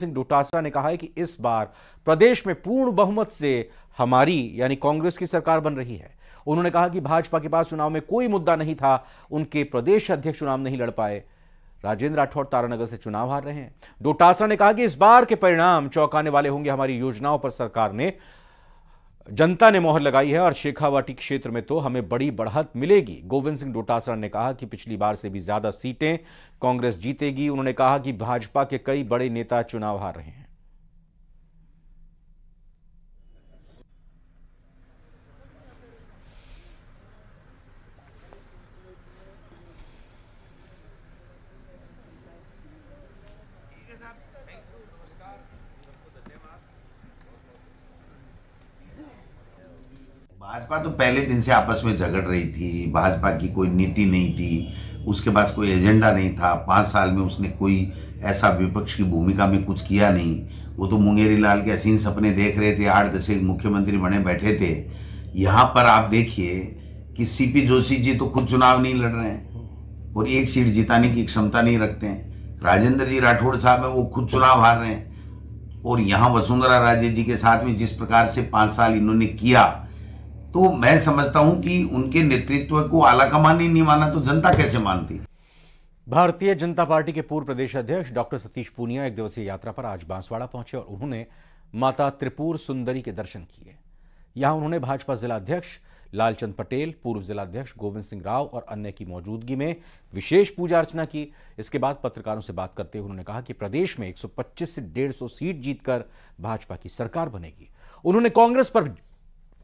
सिंह डोटासरा ने कहा है कि इस बार प्रदेश में पूर्ण बहुमत से हमारी यानी कांग्रेस की सरकार बन रही है उन्होंने कहा कि भाजपा के पास चुनाव में कोई मुद्दा नहीं था उनके प्रदेश अध्यक्ष चुनाव नहीं लड़ पाए राजेंद्र राठौड़ तारानगर से चुनाव हार रहे हैं डोटासरा ने कहा कि इस बार के परिणाम चौंकाने वाले होंगे हमारी योजनाओं पर सरकार ने जनता ने मोहर लगाई है और शेखावाटी क्षेत्र में तो हमें बड़ी बढ़त मिलेगी गोविंद सिंह डोटासरा ने कहा कि पिछली बार से भी ज्यादा सीटें कांग्रेस जीतेगी उन्होंने कहा कि भाजपा के कई बड़े नेता चुनाव हार रहे हैं ठीक है साहब थैंक यू नमस्कार भाजपा तो पहले दिन से आपस में झगड़ रही थी भाजपा की कोई नीति नहीं थी उसके पास कोई एजेंडा नहीं था पाँच साल में उसने कोई ऐसा विपक्ष की भूमिका में कुछ किया नहीं वो तो मुंगेरी लाल के असीन सपने देख रहे थे आठ दशक मुख्यमंत्री बने बैठे थे यहाँ पर आप देखिए कि सीपी जोशी जी तो खुद चुनाव नहीं लड़ रहे हैं और एक सीट जिताने की क्षमता नहीं रखते हैं राजेंद्र जी राठौड़ साहब हैं वो खुद चुनाव हार रहे हैं और यहाँ वसुंधरा राजे जी के साथ में जिस प्रकार से पाँच साल इन्होंने किया तो मैं समझता हूं कि उनके नेतृत्व को आला कमान ही नहीं माना तो जनता कैसे मानती भारतीय जनता पार्टी के पूर्व प्रदेश अध्यक्ष डॉक्टर सतीश पूनिया एक दिवसीय यात्रा पर आज बांसवाड़ा पहुंचे और उन्होंने माता त्रिपुर सुंदरी के दर्शन किए यहां उन्होंने भाजपा जिला अध्यक्ष लालचंद पटेल पूर्व जिलाध्यक्ष गोविंद सिंह राव और अन्य की मौजूदगी में विशेष पूजा अर्चना की इसके बाद पत्रकारों से बात करते हुए उन्होंने कहा कि प्रदेश में 125 से 150 सीट जीतकर भाजपा की सरकार बनेगी उन्होंने कांग्रेस पर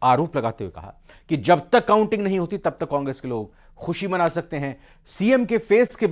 आरोप लगाते हुए कहा कि जब तक काउंटिंग नहीं होती तब तक कांग्रेस के लोग खुशी मना सकते हैं सीएम के फेस के